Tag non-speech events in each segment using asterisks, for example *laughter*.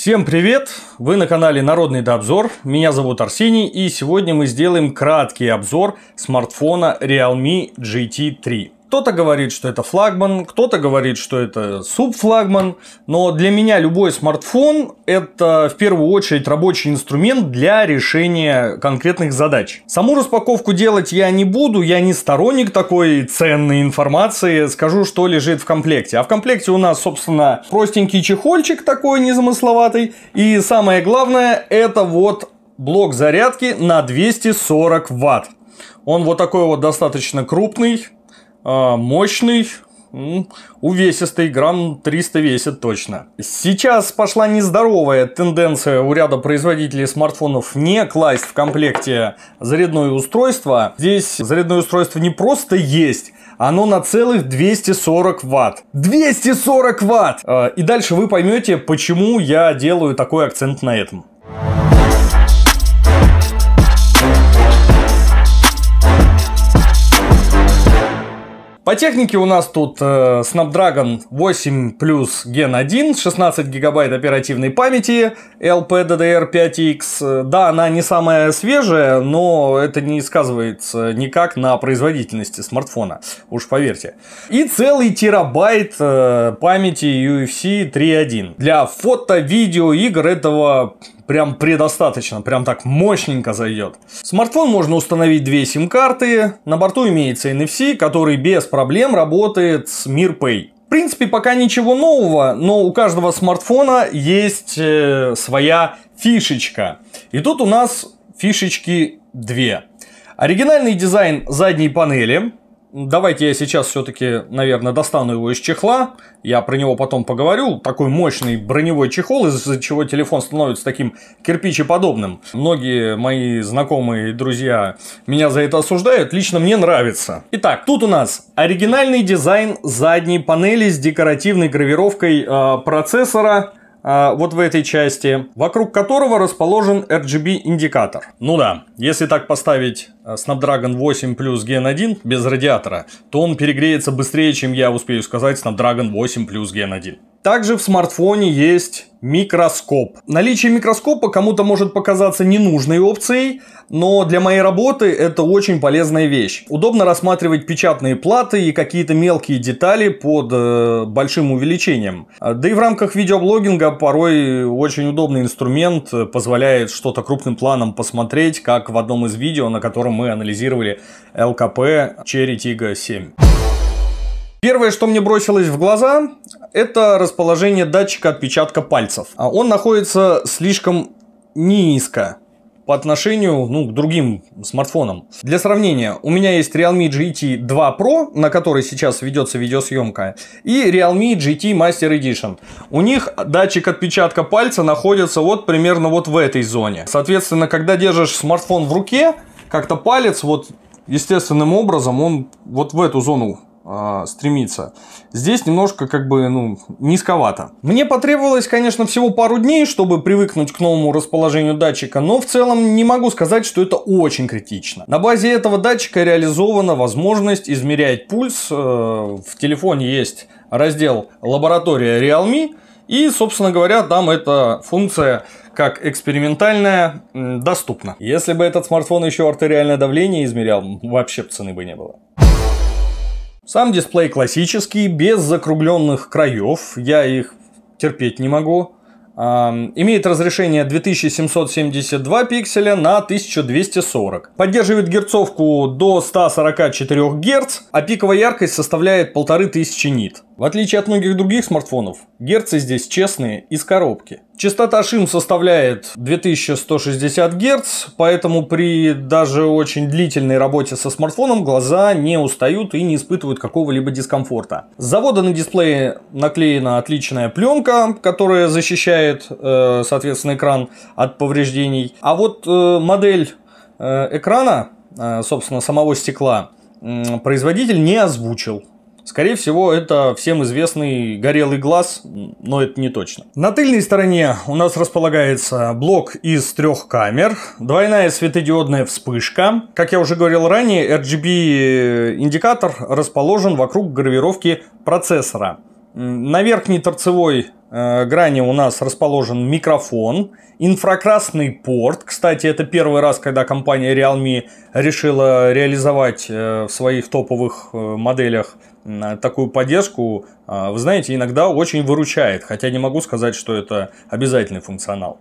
Всем привет! Вы на канале Народный Дообзор. Меня зовут Арсений и сегодня мы сделаем краткий обзор смартфона Realme GT3. Кто-то говорит, что это флагман, кто-то говорит, что это субфлагман, но для меня любой смартфон – это в первую очередь рабочий инструмент для решения конкретных задач. Саму распаковку делать я не буду, я не сторонник такой ценной информации, скажу, что лежит в комплекте. А в комплекте у нас, собственно, простенький чехольчик такой незамысловатый, и самое главное – это вот блок зарядки на 240 ватт. Он вот такой вот достаточно крупный, а, мощный, увесистый, грамм 300 весит точно. Сейчас пошла нездоровая тенденция у ряда производителей смартфонов не класть в комплекте зарядное устройство. Здесь зарядное устройство не просто есть, оно на целых 240 ватт. 240 ватт! А, и дальше вы поймете, почему я делаю такой акцент на этом. По технике у нас тут э, Snapdragon 8 плюс Gen 1, 16 гигабайт оперативной памяти, LPDDR5X. Э, да, она не самая свежая, но это не сказывается никак на производительности смартфона, уж поверьте. И целый терабайт э, памяти UFC 3.1. Для фото, видео, игр этого прям предостаточно, прям так мощненько зайдет. В смартфон можно установить две сим-карты, на борту имеется NFC, который без проблем работает с MirPay. В принципе, пока ничего нового, но у каждого смартфона есть э, своя фишечка. И тут у нас фишечки две. Оригинальный дизайн задней панели, Давайте я сейчас все-таки, наверное, достану его из чехла. Я про него потом поговорю. Такой мощный броневой чехол, из-за чего телефон становится таким кирпичеподобным. Многие мои знакомые и друзья меня за это осуждают. Лично мне нравится. Итак, тут у нас оригинальный дизайн задней панели с декоративной гравировкой э, процессора а, вот в этой части, вокруг которого расположен RGB-индикатор. Ну да, если так поставить а, Snapdragon 8 плюс Gen 1 без радиатора, то он перегреется быстрее, чем я успею сказать Snapdragon 8 плюс Gen 1. Также в смартфоне есть микроскоп. Наличие микроскопа кому-то может показаться ненужной опцией, но для моей работы это очень полезная вещь. Удобно рассматривать печатные платы и какие-то мелкие детали под э, большим увеличением. А, да и в рамках видеоблогинга порой очень удобный инструмент э, позволяет что-то крупным планом посмотреть, как в одном из видео, на котором котором мы анализировали ЛКП Cherry Tiggo 7. Первое, что мне бросилось в глаза, это расположение датчика отпечатка пальцев. А он находится слишком низко по отношению ну, к другим смартфонам. Для сравнения, у меня есть Realme GT 2 Pro, на который сейчас ведется видеосъемка, и Realme GT Master Edition. У них датчик отпечатка пальца находится вот примерно вот в этой зоне. Соответственно, когда держишь смартфон в руке, как-то палец вот естественным образом он вот в эту зону э, стремится. Здесь немножко как бы ну, низковато. Мне потребовалось, конечно, всего пару дней, чтобы привыкнуть к новому расположению датчика, но в целом не могу сказать, что это очень критично. На базе этого датчика реализована возможность измерять пульс. Э, в телефоне есть раздел «Лаборатория Realme», и, собственно говоря, там эта функция как экспериментальная доступна. Если бы этот смартфон еще артериальное давление измерял, вообще цены бы не было. Сам дисплей классический, без закругленных краев. Я их терпеть не могу. А, имеет разрешение 2772 пикселя на 1240. Поддерживает герцовку до 144 Гц, а пиковая яркость составляет 1500 нит. В отличие от многих других смартфонов, герцы здесь честные из коробки. Частота шим составляет 2160 Гц, поэтому при даже очень длительной работе со смартфоном глаза не устают и не испытывают какого-либо дискомфорта. С завода на дисплее наклеена отличная пленка, которая защищает, э, соответственно, экран от повреждений. А вот э, модель э, экрана, собственно, самого стекла производитель не озвучил. Скорее всего, это всем известный горелый глаз, но это не точно. На тыльной стороне у нас располагается блок из трех камер, двойная светодиодная вспышка. Как я уже говорил ранее, RGB-индикатор расположен вокруг гравировки процессора. На верхней торцевой э, грани у нас расположен микрофон, инфракрасный порт. Кстати, это первый раз, когда компания Realme решила реализовать э, в своих топовых э, моделях такую поддержку, а, вы знаете, иногда очень выручает, хотя не могу сказать, что это обязательный функционал.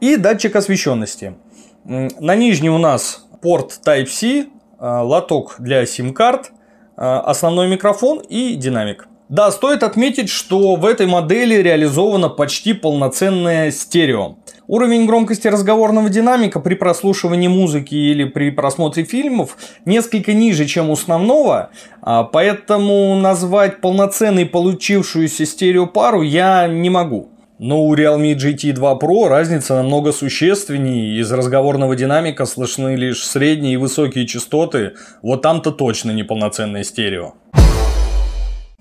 И датчик освещенности. На нижней у нас порт Type-C, а, лоток для sim карт а, основной микрофон и динамик. Да, стоит отметить, что в этой модели реализовано почти полноценное стерео. Уровень громкости разговорного динамика при прослушивании музыки или при просмотре фильмов несколько ниже, чем у основного, а поэтому назвать полноценной получившуюся стереопару я не могу. Но у Realme GT2 Pro разница намного существеннее, из разговорного динамика слышны лишь средние и высокие частоты, вот там-то точно неполноценное стерео.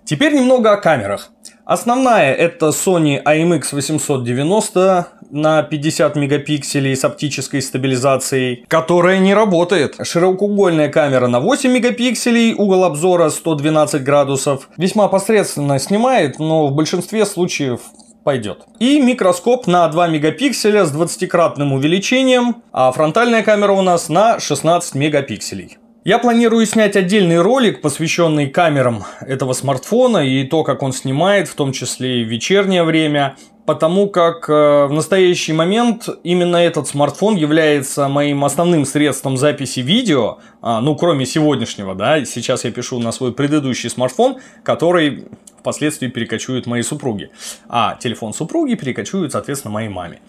Теперь немного о камерах. Основная это Sony IMX890 на 50 мегапикселей с оптической стабилизацией, которая не работает. Широкоугольная камера на 8 мегапикселей, угол обзора 112 градусов. Весьма посредственно снимает, но в большинстве случаев пойдет. И микроскоп на 2 мегапикселя с 20-кратным увеличением, а фронтальная камера у нас на 16 мегапикселей. Я планирую снять отдельный ролик, посвященный камерам этого смартфона и то, как он снимает, в том числе и в вечернее время, потому как э, в настоящий момент именно этот смартфон является моим основным средством записи видео, а, ну, кроме сегодняшнего, да, сейчас я пишу на свой предыдущий смартфон, который впоследствии перекочует мои супруги, а телефон супруги перекочует, соответственно, моей маме.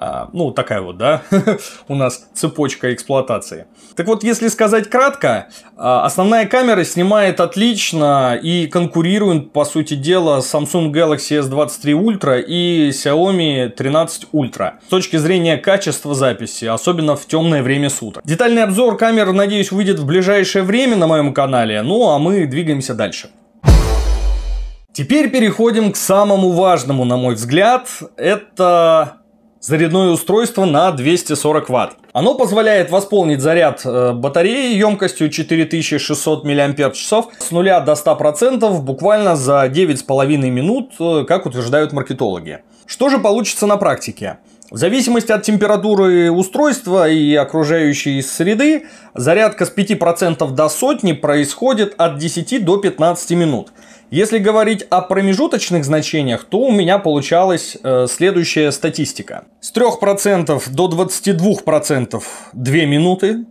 А, ну, такая вот, да, *laughs* у нас цепочка эксплуатации. Так вот, если сказать кратко, а, основная камера снимает отлично и конкурирует, по сути дела, Samsung Galaxy S23 Ultra и Xiaomi 13 Ultra с точки зрения качества записи, особенно в темное время суток. Детальный обзор камер, надеюсь, выйдет в ближайшее время на моем канале, ну а мы двигаемся дальше. Теперь переходим к самому важному, на мой взгляд, это Зарядное устройство на 240 Вт. Оно позволяет восполнить заряд э, батареи емкостью 4600 мАч с нуля до 100% буквально за 9,5 минут, э, как утверждают маркетологи. Что же получится на практике? В зависимости от температуры устройства и окружающей среды, зарядка с 5% до сотни происходит от 10 до 15 минут. Если говорить о промежуточных значениях, то у меня получалась э, следующая статистика. С 3% до 22% 2 минуты,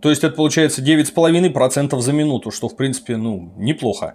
то есть это получается 9,5% за минуту, что в принципе ну, неплохо.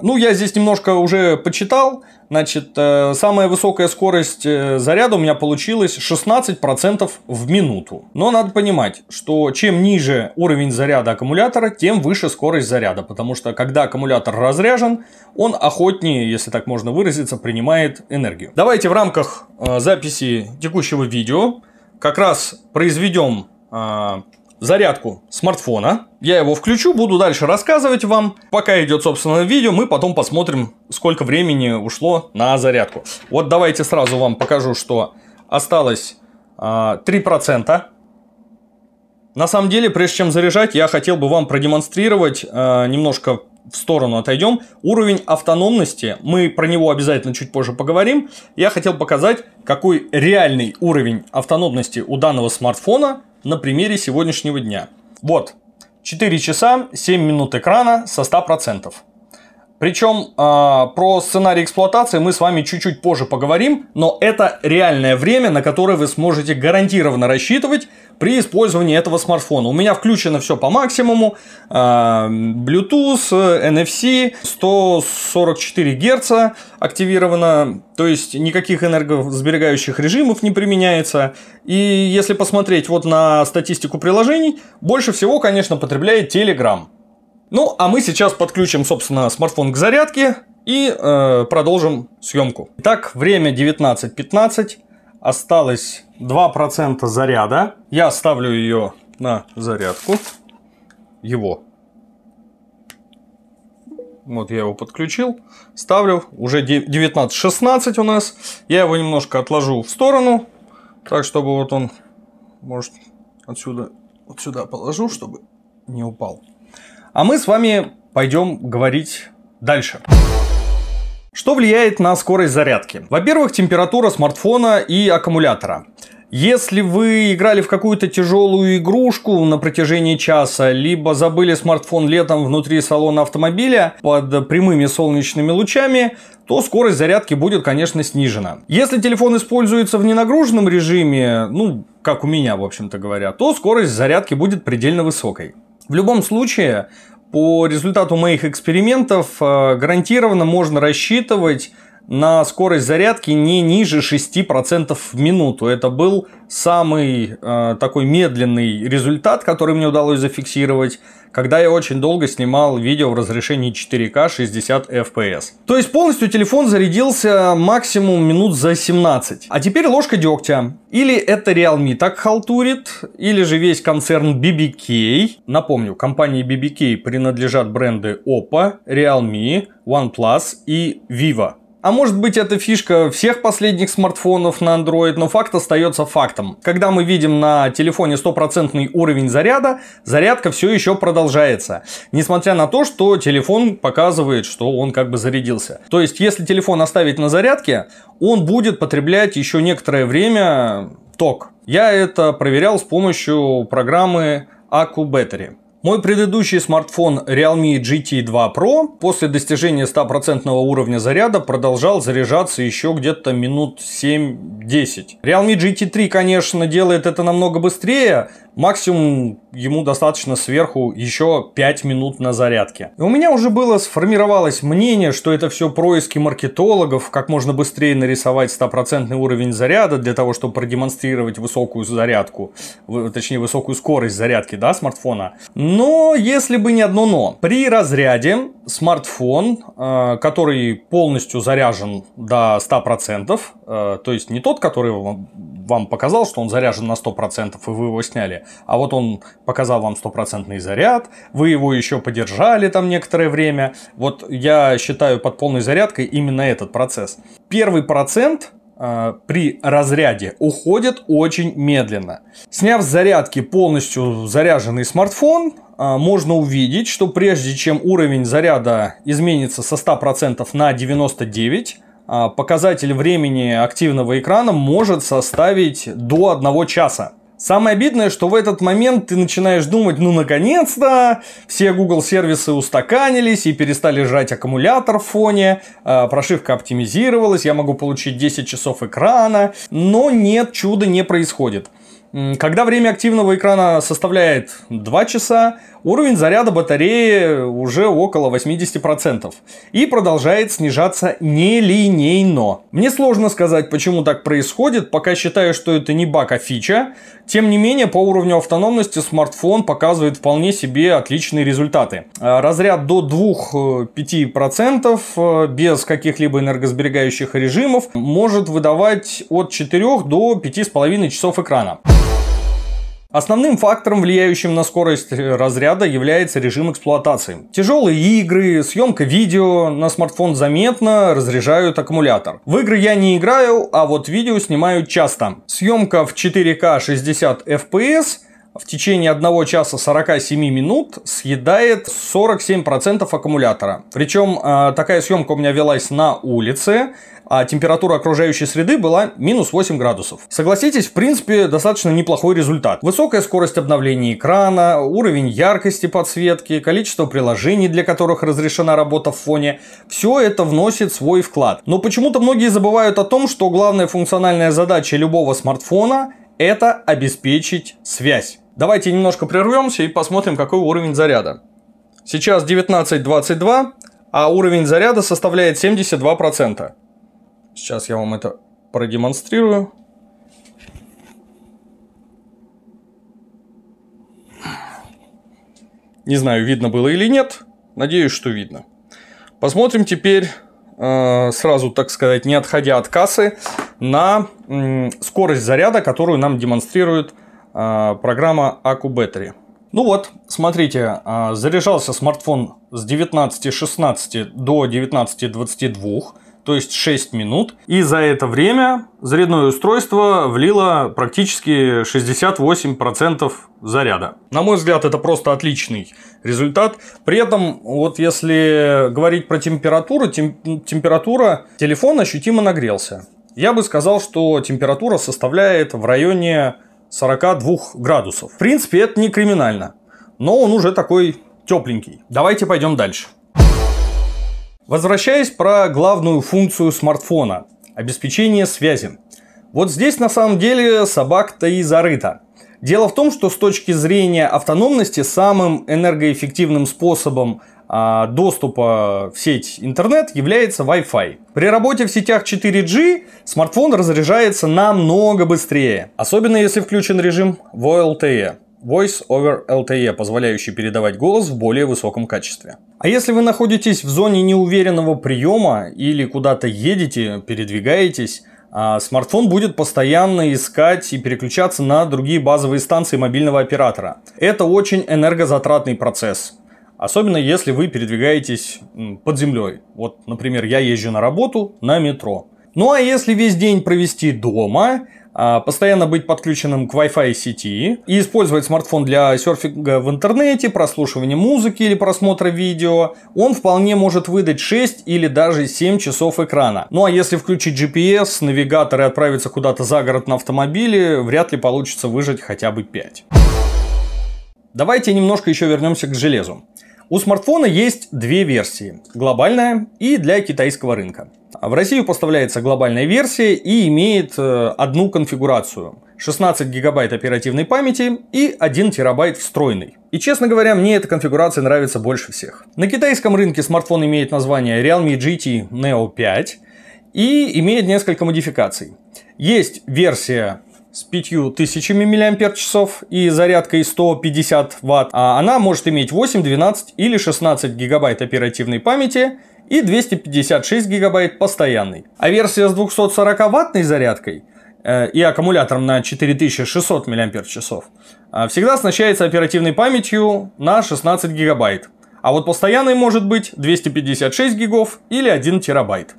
Ну, я здесь немножко уже почитал. Значит, э, самая высокая скорость э, заряда у меня получилась 16% в минуту. Но надо понимать, что чем ниже уровень заряда аккумулятора, тем выше скорость заряда. Потому что когда аккумулятор разряжен, он охотнее, если так можно выразиться, принимает энергию. Давайте в рамках э, записи текущего видео как раз произведем зарядку смартфона. Я его включу, буду дальше рассказывать вам. Пока идет, собственно, видео, мы потом посмотрим, сколько времени ушло на зарядку. Вот давайте сразу вам покажу, что осталось э, а, 3%. На самом деле, прежде чем заряжать, я хотел бы вам продемонстрировать, э, немножко в сторону отойдем, уровень автономности, мы про него обязательно чуть позже поговорим, я хотел показать, какой реальный уровень автономности у данного смартфона – на примере сегодняшнего дня. Вот, 4 часа 7 минут экрана со 100%. Причем э, а, про сценарий эксплуатации мы с вами чуть-чуть позже поговорим, но это реальное время, на которое вы сможете гарантированно рассчитывать при использовании этого смартфона. У меня включено все по максимуму. Э, Bluetooth, NFC, 144 Гц активировано, то есть никаких энергосберегающих режимов не применяется. И если посмотреть вот на статистику приложений, больше всего, конечно, потребляет Telegram. Ну, а мы сейчас подключим, собственно, смартфон к зарядке и э, продолжим съемку. Итак, время 19.15, осталось 2% заряда. Я ставлю ее на зарядку, его. Вот я его подключил, ставлю, уже 19.16 у нас. Я его немножко отложу в сторону, так, чтобы вот он, может, отсюда, вот сюда положу, чтобы не упал. А мы с вами пойдем говорить дальше. Что влияет на скорость зарядки? Во-первых, температура смартфона и аккумулятора. Если вы играли в какую-то тяжелую игрушку на протяжении часа, либо забыли смартфон летом внутри салона автомобиля под прямыми солнечными лучами, то скорость зарядки будет, конечно, снижена. Если телефон используется в ненагруженном режиме, ну, как у меня, в общем-то говоря, то скорость зарядки будет предельно высокой. В любом случае, по результату моих экспериментов э, гарантированно можно рассчитывать на скорость зарядки не ниже 6% в минуту. Это был самый э, такой медленный результат, который мне удалось зафиксировать, когда я очень долго снимал видео в разрешении 4К 60 FPS. То есть полностью телефон зарядился максимум минут за 17. А теперь ложка дегтя. Или это Realme так халтурит, или же весь концерн BBK. Напомню, компании BBK принадлежат бренды Oppo, Realme, OnePlus и Vivo. А может быть это фишка всех последних смартфонов на Android, но факт остается фактом. Когда мы видим на телефоне стопроцентный уровень заряда, зарядка все еще продолжается. Несмотря на то, что телефон показывает, что он как бы зарядился. То есть, если телефон оставить на зарядке, он будет потреблять еще некоторое время ток. Я это проверял с помощью программы AccuBattery. Мой предыдущий смартфон Realme GT2 Pro после достижения 100% уровня заряда продолжал заряжаться еще где-то минут 7-10. Realme GT3, конечно, делает это намного быстрее, Максимум ему достаточно сверху еще 5 минут на зарядке. И у меня уже было сформировалось мнение, что это все происки маркетологов, как можно быстрее нарисовать стопроцентный уровень заряда для того, чтобы продемонстрировать высокую зарядку, точнее высокую скорость зарядки да, смартфона. Но если бы не одно но. При разряде смартфон, э, который полностью заряжен до 100%, э, то есть не тот, который вам показал, что он заряжен на 100% и вы его сняли, а вот он показал вам стопроцентный заряд, вы его еще подержали там некоторое время. Вот я считаю под полной зарядкой именно этот процесс. Первый процент э, при разряде уходит очень медленно. Сняв с зарядки полностью заряженный смартфон, э, можно увидеть, что прежде чем уровень заряда изменится со 100% на 99%, э, показатель времени активного экрана может составить до 1 часа. Самое обидное, что в этот момент ты начинаешь думать, ну наконец-то, все Google сервисы устаканились и перестали жрать аккумулятор в фоне, э, прошивка оптимизировалась, я могу получить 10 часов экрана, но нет, чуда не происходит. Когда время активного экрана составляет 2 часа, Уровень заряда батареи уже около 80% и продолжает снижаться нелинейно. Мне сложно сказать, почему так происходит, пока считаю, что это не баг, а фича. Тем не менее, по уровню автономности смартфон показывает вполне себе отличные результаты. А, разряд до 2-5% э, без каких-либо энергосберегающих режимов может выдавать от 4 до 5,5 часов экрана. Основным фактором, влияющим на скорость разряда, является режим эксплуатации. Тяжелые игры, съемка видео на смартфон заметно разряжают аккумулятор. В игры я не играю, а вот видео снимаю часто. Съемка в 4К 60 FPS – в течение 1 часа 47 минут съедает 47% аккумулятора. Причем а, такая съемка у меня велась на улице, а температура окружающей среды была минус 8 градусов. Согласитесь, в принципе, достаточно неплохой результат. Высокая скорость обновления экрана, уровень яркости подсветки, количество приложений, для которых разрешена работа в фоне. Все это вносит свой вклад. Но почему-то многие забывают о том, что главная функциональная задача любого смартфона – это обеспечить связь. Давайте немножко прервемся и посмотрим, какой уровень заряда. Сейчас 19.22, а уровень заряда составляет 72%. Сейчас я вам это продемонстрирую. Не знаю, видно было или нет. Надеюсь, что видно. Посмотрим теперь, э, сразу, так сказать, не отходя от кассы, на скорость заряда, которую нам демонстрирует а, программа AcuBattery. Ну вот, смотрите, а, заряжался смартфон с 19.16 до 19.22, то есть 6 минут. И за это время зарядное устройство влило практически 68% заряда. На мой взгляд, это просто отличный результат. При этом, вот если говорить про температуру, тем, температура телефон ощутимо нагрелся. Я бы сказал, что температура составляет в районе 42 градусов. В принципе, это не криминально, но он уже такой тепленький. Давайте пойдем дальше. Возвращаясь про главную функцию смартфона – обеспечение связи. Вот здесь на самом деле собак-то и зарыта. Дело в том, что с точки зрения автономности самым энергоэффективным способом а, доступа в сеть интернет является Wi-Fi. При работе в сетях 4G смартфон разряжается намного быстрее, особенно если включен режим VoLTE. E. Voice over LTE, позволяющий передавать голос в более высоком качестве. А если вы находитесь в зоне неуверенного приема или куда-то едете, передвигаетесь, а, смартфон будет постоянно искать и переключаться на другие базовые станции мобильного оператора. Это очень энергозатратный процесс. Особенно если вы передвигаетесь под землей. Вот, например, я езжу на работу на метро. Ну а если весь день провести дома, а, постоянно быть подключенным к Wi-Fi сети и использовать смартфон для серфинга в интернете, прослушивания музыки или просмотра видео, он вполне может выдать 6 или даже 7 часов экрана. Ну а если включить GPS, навигатор и отправиться куда-то за город на автомобиле, вряд ли получится выжать хотя бы 5. Давайте немножко еще вернемся к железу. У смартфона есть две версии – глобальная и для китайского рынка. В Россию поставляется глобальная версия и имеет э, одну конфигурацию – 16 гигабайт оперативной памяти и 1 терабайт встроенный. И, честно говоря, мне эта конфигурация нравится больше всех. На китайском рынке смартфон имеет название Realme GT Neo 5 и имеет несколько модификаций. Есть версия с 5000 мАч и зарядкой 150 Вт, а она может иметь 8, 12 или 16 гигабайт оперативной памяти и 256 гигабайт постоянной. А версия с 240 ваттной зарядкой э, и аккумулятором на 4600 мАч э, всегда оснащается оперативной памятью на 16 гигабайт. А вот постоянной может быть 256 гигов или 1 терабайт.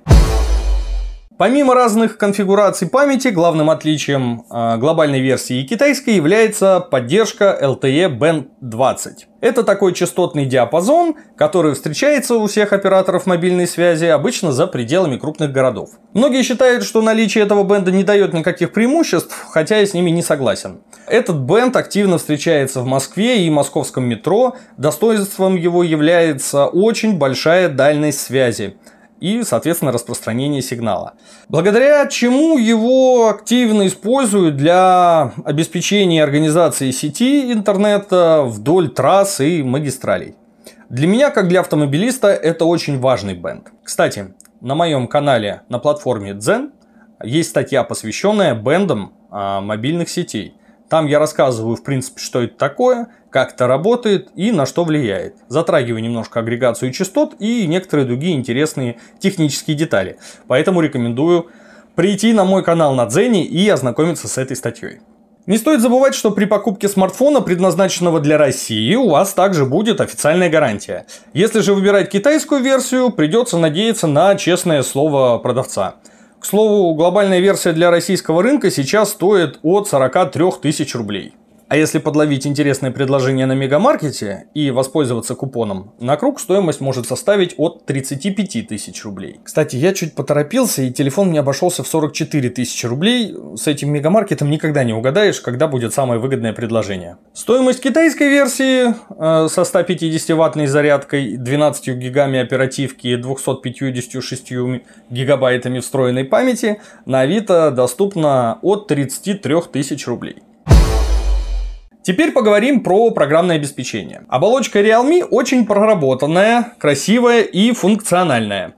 Помимо разных конфигураций памяти, главным отличием а, глобальной версии и китайской является поддержка LTE Band 20. Это такой частотный диапазон, который встречается у всех операторов мобильной связи, обычно за пределами крупных городов. Многие считают, что наличие этого бенда не дает никаких преимуществ, хотя я с ними не согласен. Этот бенд активно встречается в Москве и московском метро. Достоинством его является очень большая дальность связи и, соответственно, распространение сигнала. Благодаря чему его активно используют для обеспечения организации сети интернета вдоль трасс и магистралей. Для меня, как для автомобилиста, это очень важный бенд. Кстати, на моем канале на платформе Zen есть статья, посвященная бендам а, мобильных сетей. Там я рассказываю, в принципе, что это такое, как это работает и на что влияет. Затрагиваю немножко агрегацию частот и некоторые другие интересные технические детали. Поэтому рекомендую прийти на мой канал на Дзене и ознакомиться с этой статьей. Не стоит забывать, что при покупке смартфона, предназначенного для России, у вас также будет официальная гарантия. Если же выбирать китайскую версию, придется надеяться на честное слово продавца. К слову, глобальная версия для российского рынка сейчас стоит от 43 тысяч рублей. А если подловить интересное предложение на мегамаркете и воспользоваться купоном, на круг стоимость может составить от 35 тысяч рублей. Кстати, я чуть поторопился, и телефон мне обошелся в 44 тысячи рублей. С этим мегамаркетом никогда не угадаешь, когда будет самое выгодное предложение. Стоимость китайской версии э, со 150-ваттной зарядкой, 12 гигами оперативки и 256 гигабайтами встроенной памяти на Авито доступна от 33 тысяч рублей. Теперь поговорим про программное обеспечение. Оболочка Realme очень проработанная, красивая и функциональная.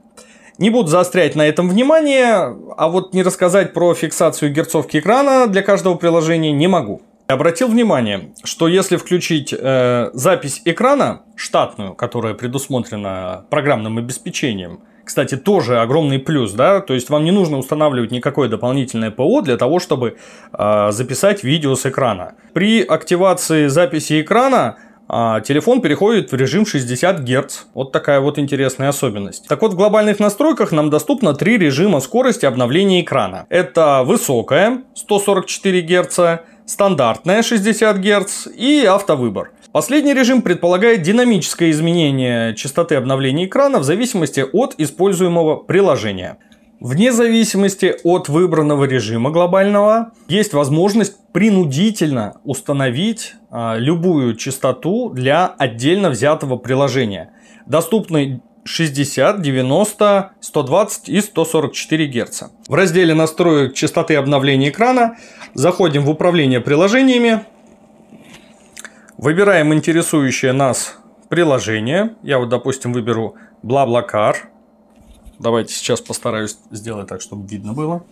Не буду заострять на этом внимание, а вот не рассказать про фиксацию герцовки экрана для каждого приложения не могу. Обратил внимание, что если включить э, запись экрана штатную, которая предусмотрена программным обеспечением, кстати, тоже огромный плюс, да, то есть вам не нужно устанавливать никакое дополнительное ПО для того, чтобы э, записать видео с экрана. При активации записи экрана а телефон переходит в режим 60 Гц. Вот такая вот интересная особенность. Так вот, в глобальных настройках нам доступно три режима скорости обновления экрана. Это высокая, 144 Гц, стандартная 60 Гц и автовыбор. Последний режим предполагает динамическое изменение частоты обновления экрана в зависимости от используемого приложения. Вне зависимости от выбранного режима глобального есть возможность принудительно установить а, любую частоту для отдельно взятого приложения. Доступны 60, 90, 120 и 144 Гц. В разделе настроек частоты обновления экрана заходим в управление приложениями, выбираем интересующее нас приложение. Я вот, допустим, выберу BlaBlaCar. Давайте сейчас постараюсь сделать так, чтобы видно было.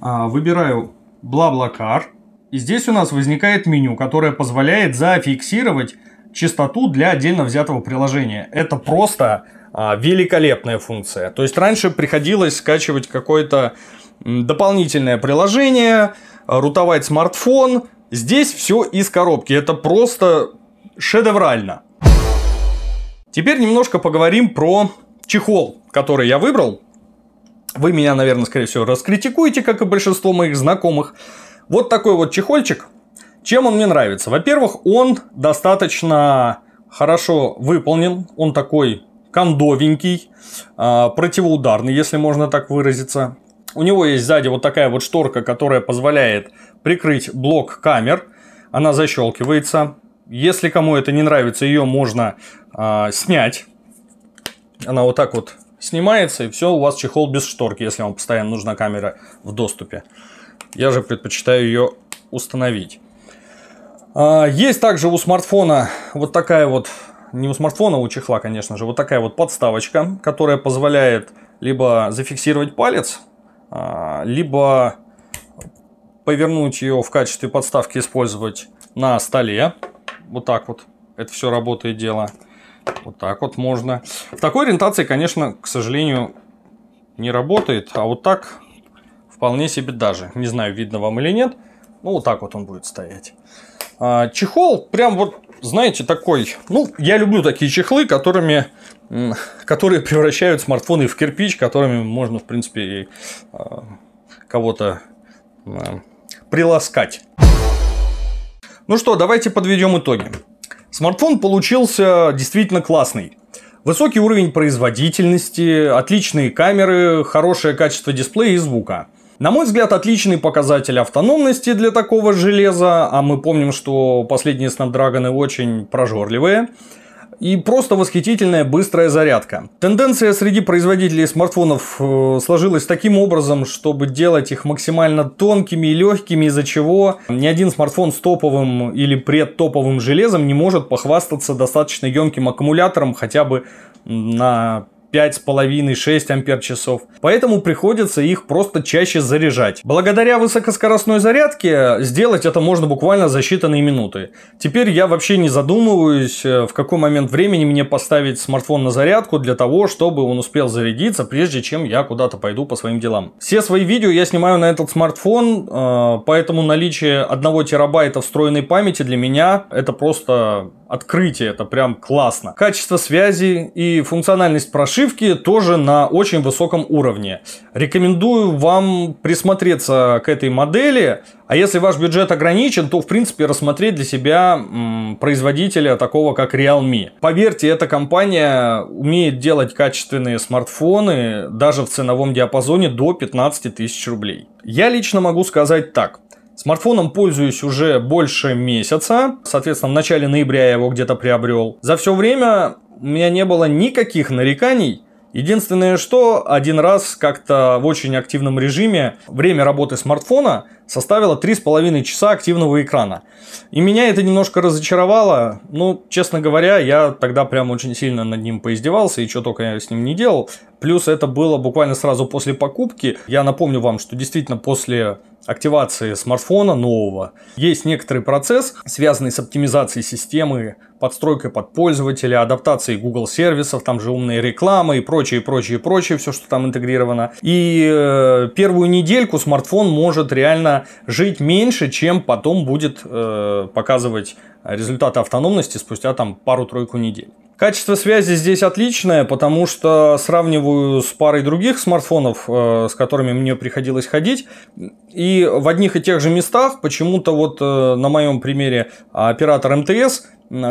А, выбираю BlaBlaCar. И здесь у нас возникает меню, которое позволяет зафиксировать частоту для отдельно взятого приложения. Это просто а, великолепная функция. То есть раньше приходилось скачивать какое-то дополнительное приложение, а, рутовать смартфон. Здесь все из коробки. Это просто шедеврально. Теперь немножко поговорим про чехол, который я выбрал. Вы меня, наверное, скорее всего, раскритикуете, как и большинство моих знакомых. Вот такой вот чехольчик. Чем он мне нравится? Во-первых, он достаточно хорошо выполнен. Он такой кондовенький, а, противоударный, если можно так выразиться. У него есть сзади вот такая вот шторка, которая позволяет прикрыть блок камер. Она защелкивается. Если кому это не нравится, ее можно э, снять. Она вот так вот снимается, и все, у вас чехол без шторки, если вам постоянно нужна камера в доступе. Я же предпочитаю ее установить. А, есть также у смартфона вот такая вот не у смартфона, а у чехла, конечно же, вот такая вот подставочка, которая позволяет либо зафиксировать палец, а, либо повернуть ее в качестве подставки использовать на столе. Вот так вот это все работает дело. Вот так вот можно. В такой ориентации, конечно, к сожалению, не работает. А вот так вполне себе даже. Не знаю, видно вам или нет. Ну, вот так вот он будет стоять. А, чехол прям вот знаете, такой... Ну, я люблю такие чехлы, которыми которые *laughs* превращают смартфоны в кирпич, которыми можно, в принципе, и а, кого-то приласкать. Ну что, давайте подведем итоги. Смартфон получился действительно классный. Высокий уровень производительности, отличные камеры, хорошее качество дисплея и звука – на мой взгляд, отличный показатель автономности для такого железа, а мы помним, что последние Snapdragon очень прожорливые и просто восхитительная быстрая зарядка. Тенденция среди производителей смартфонов э, сложилась таким образом, чтобы делать их максимально тонкими и легкими, из-за чего ни один смартфон с топовым или предтоповым железом не может похвастаться достаточно емким аккумулятором хотя бы на 5,5-6 ампер-часов. Поэтому приходится их просто чаще заряжать. Благодаря высокоскоростной зарядке сделать это можно буквально за считанные минуты. Теперь я вообще не задумываюсь, э, в какой момент времени мне поставить смартфон на зарядку для того, чтобы он успел зарядиться, прежде чем я куда-то пойду по своим делам. Все свои видео я снимаю на этот смартфон, э, поэтому наличие 1 терабайта встроенной памяти для меня это просто открытие, это прям классно. Качество связи и функциональность прошивки Нашивки тоже на очень высоком уровне. Рекомендую вам присмотреться к этой модели. А если ваш бюджет ограничен, то в принципе рассмотреть для себя м, производителя такого как Realme. Поверьте, эта компания умеет делать качественные смартфоны даже в ценовом диапазоне до 15 тысяч рублей. Я лично могу сказать так. Смартфоном пользуюсь уже больше месяца. Соответственно, в начале ноября я его где-то приобрел. За все время у меня не было никаких нареканий. Единственное, что один раз как-то в очень активном режиме время работы смартфона составило 3,5 часа активного экрана. И меня это немножко разочаровало. Ну, честно говоря, я тогда прям очень сильно над ним поиздевался и что только я с ним не делал. Плюс это было буквально сразу после покупки. Я напомню вам, что действительно после активации смартфона нового есть некоторый процесс, связанный с оптимизацией системы, подстройкой под пользователя, адаптацией Google сервисов, там же умные рекламы и прочее, прочее, прочее, все, что там интегрировано. И э, первую недельку смартфон может реально жить меньше, чем потом будет э, показывать результаты автономности спустя там пару-тройку недель. Качество связи здесь отличное, потому что сравниваю с парой других смартфонов, э, с которыми мне приходилось ходить. И в одних и тех же местах почему-то вот э, на моем примере а, оператор МТС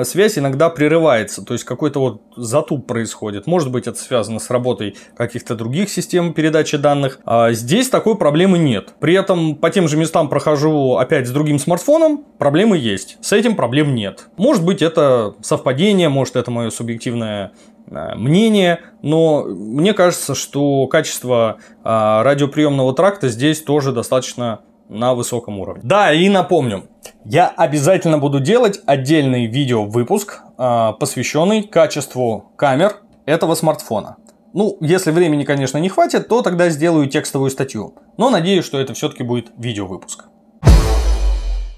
связь иногда прерывается, то есть какой-то вот затуп происходит. Может быть, это связано с работой каких-то других систем передачи данных. А здесь такой проблемы нет. При этом по тем же местам прохожу опять с другим смартфоном, проблемы есть. С этим проблем нет. Может быть, это совпадение, может, это мое субъективное э, мнение, но мне кажется, что качество а, радиоприемного тракта здесь тоже достаточно на высоком уровне. Да, и напомню, я обязательно буду делать отдельный видео-выпуск, а, посвященный качеству камер этого смартфона. Ну, если времени, конечно, не хватит, то тогда сделаю текстовую статью. Но надеюсь, что это все-таки будет видео выпуск.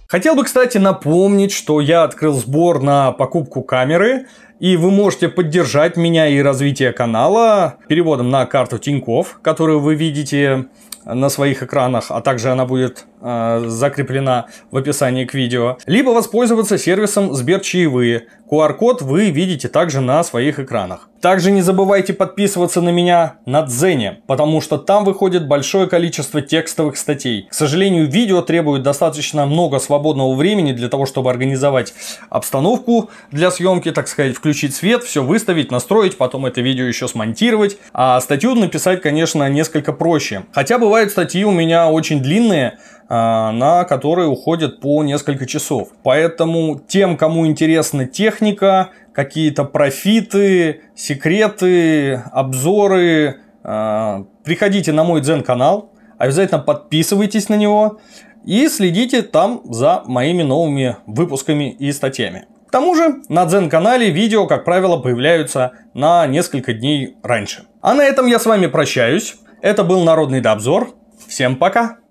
Хотел бы, кстати, напомнить, что я открыл сбор на покупку камеры, и вы можете поддержать меня и развитие канала переводом на карту Тиньков, которую вы видите на своих экранах, а также она будет э, закреплена в описании к видео, либо воспользоваться сервисом Сбер QR-код вы видите также на своих экранах. Также не забывайте подписываться на меня на Дзене, потому что там выходит большое количество текстовых статей. К сожалению, видео требует достаточно много свободного времени для того, чтобы организовать обстановку для съемки, так сказать, включить свет, все выставить, настроить, потом это видео еще смонтировать. А статью написать, конечно, несколько проще. Хотя бывают статьи у меня очень длинные, а, на которые уходят по несколько часов. Поэтому тем, кому интересна техника, какие-то профиты, секреты, обзоры, а, приходите на мой дзен-канал, обязательно подписывайтесь на него и следите там за моими новыми выпусками и статьями. К тому же на Дзен-канале видео, как правило, появляются на несколько дней раньше. А на этом я с вами прощаюсь. Это был Народный Добзор. Всем пока!